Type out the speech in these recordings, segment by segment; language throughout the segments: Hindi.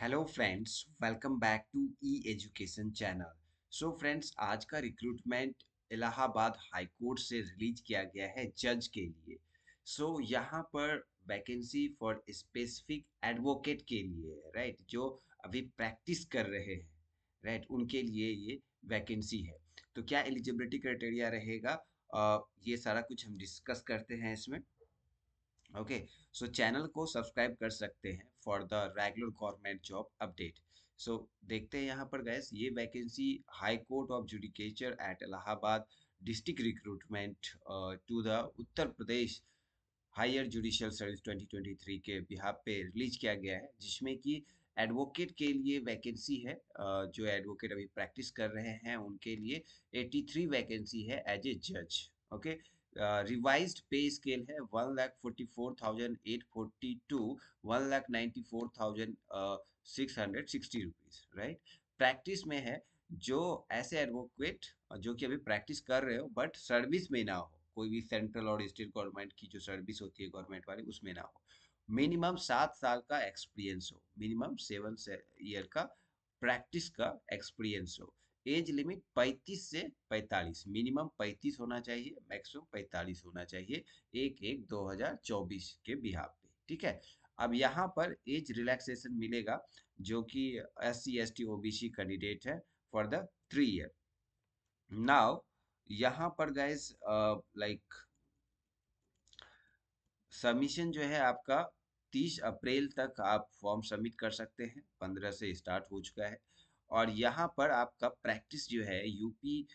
Hello friends welcome back to E education channel so friends आज का रिक्रूटमेंट इलाहाबाद हाई कोर्ट से रिलीज किया गया है जज के लिए सो so, यहाँ पर वैकेंसी फॉर स्पेसिफिक एडवोकेट के लिए राइट राइट जो अभी प्रैक्टिस कर रहे हैं राइट उनके लिए ये वैकेंसी है तो क्या एलिजिबिलिटी क्राइटेरिया रहेगा uh, ये सारा कुछ हम डिस्कस करते हैं इसमें ओके सो चैनल को सब्सक्राइब कर सकते हैं for the regular government job update so देखते हैं यहाँ पर गैस ये vacancy high court of judicature at Allahabad district recruitment to the Uttar Pradesh higher judicial service 2023 के बिहार पे रिलीज किया गया है जिसमें कि एडवोकेट के लिए वैकेंसी है uh, जो एडवोकेट अभी प्रैक्टिस कर रहे हैं उनके लिए 83 वैकेंसी है एज ए जज ओके रिवाइज पे स्केल है one lakh forty four thousand eight forty two one lakh ninety four thousand six hundred sixty rupees right practice में है जो ऐसे एडवोकेट जो कि अभी प्रैक्टिस कर रहे हो बट सर्विस में ना हो कोई भी सेंट्रल और स्टेट गवर्नमेंट की जो सर्विस होती है गवर्नमेंट वाली उसमें ना हो मिनिमम सात साल का एक्सपीरियंस हो मिनिमम सेवन ईयर का प्रैक्टिस का एक्सपीरियंस हो एज लिमिट 35 से 45 मिनिमम 35 होना चाहिए मैक्सिमम 45 होना चाहिए एक एक 2024 के बिहार पे ठीक है अब यहाँ पर एज रिलैक्सेशन मिलेगा जो कि S C S T OBC candidate है for the three year now यहाँ पर गाइज लाइक सबमिशन जो है आपका 30 अप्रैल तक आप फॉर्म सबमिट कर सकते हैं 15 से स्टार्ट हो चुका है और यहाँ पर आपका प्रैक्टिस जो है यूपी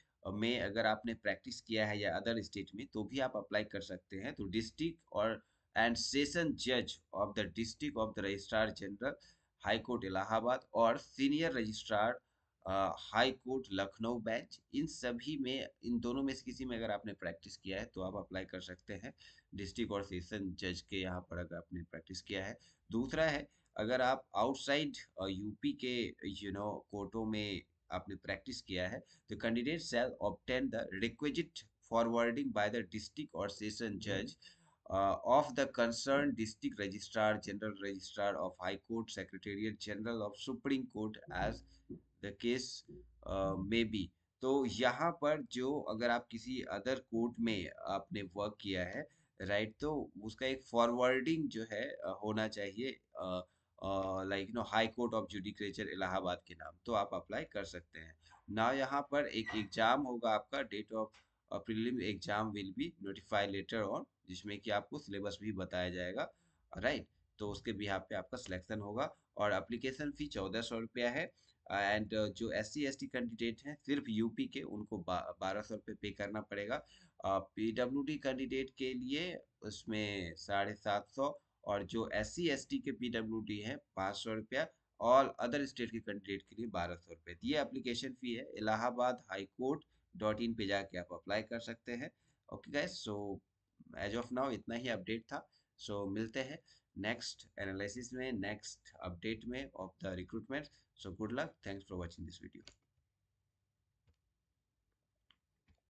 में अगर आपने प्रैक्टिस किया है या अदर स्टेट में तो भी आप अप्लाई कर सकते हैं तो डिस्ट्रिक्ट और एंड सेशन जज of the district of the registrar general high court Allahabad और senior registrar high court Lucknow bench इन सभी में इन दोनों में से किसी में अगर आपने प्रैक्टिस किया है तो आप अप्लाई कर सकते हैं डिस्ट्रिक्ट और सेशन जज के यहाँ पर अगर आपने प्रैक्टिस किया है दूसरा है अगर आप आउटसाइड यूपी के यू नो कोर्टों में आपने प्रैक्टिस किया है तो candidate shall obtain the requisite forwarding by the district और सेशन हम्म। जज mm -hmm. uh, of the concerned district registrar general registrar of high court secretariat general of supreme court as the case uh, may be तो यहाँ पर जो अगर आप किसी अदर कोर्ट में आपने वर्क किया है राइट तो उसका एक फॉरवर्डिंग जो है uh, होना चाहिए like no high court of judicature Allahabad के नाम तो आप अप्लाई कर सकते हैं ना यहाँ पर एक एग्जाम होगा आपका date of prelim exam will be notify later on जिसमें कि आपको सिलेबस भी बताया जाएगा राइट तो उसके बिहाफ पे आपका सिलेक्शन होगा और अप्लीकेशन फ़ी चौदह सौ रुपया है एंड जो S C S T candidate हैं सिर्फ यूपी के उनको बारह सौ रुपये पे करना पड़ेगा पी डब्ल्यू डी कैंडिडेट के लिए उसमें साढ़े सात सौ और जो एस सी एस टी के पी डब्ल्यू डी है पाँच सौ रुपया ऑल अदर स्टेट के कैंडिडेट के लिए बारह सौ रुपये तो ये अप्लीकेशन फ़ी है Allahabad high court dot in पर जाके आप अप्लाई कर सकते हैं okay guys so as of now इतना ही अपडेट था सो so, मिलते हैं नेक्स्ट एनालिसिस में नेक्स्ट अपडेट में of the recruitment so good luck thanks for watching this video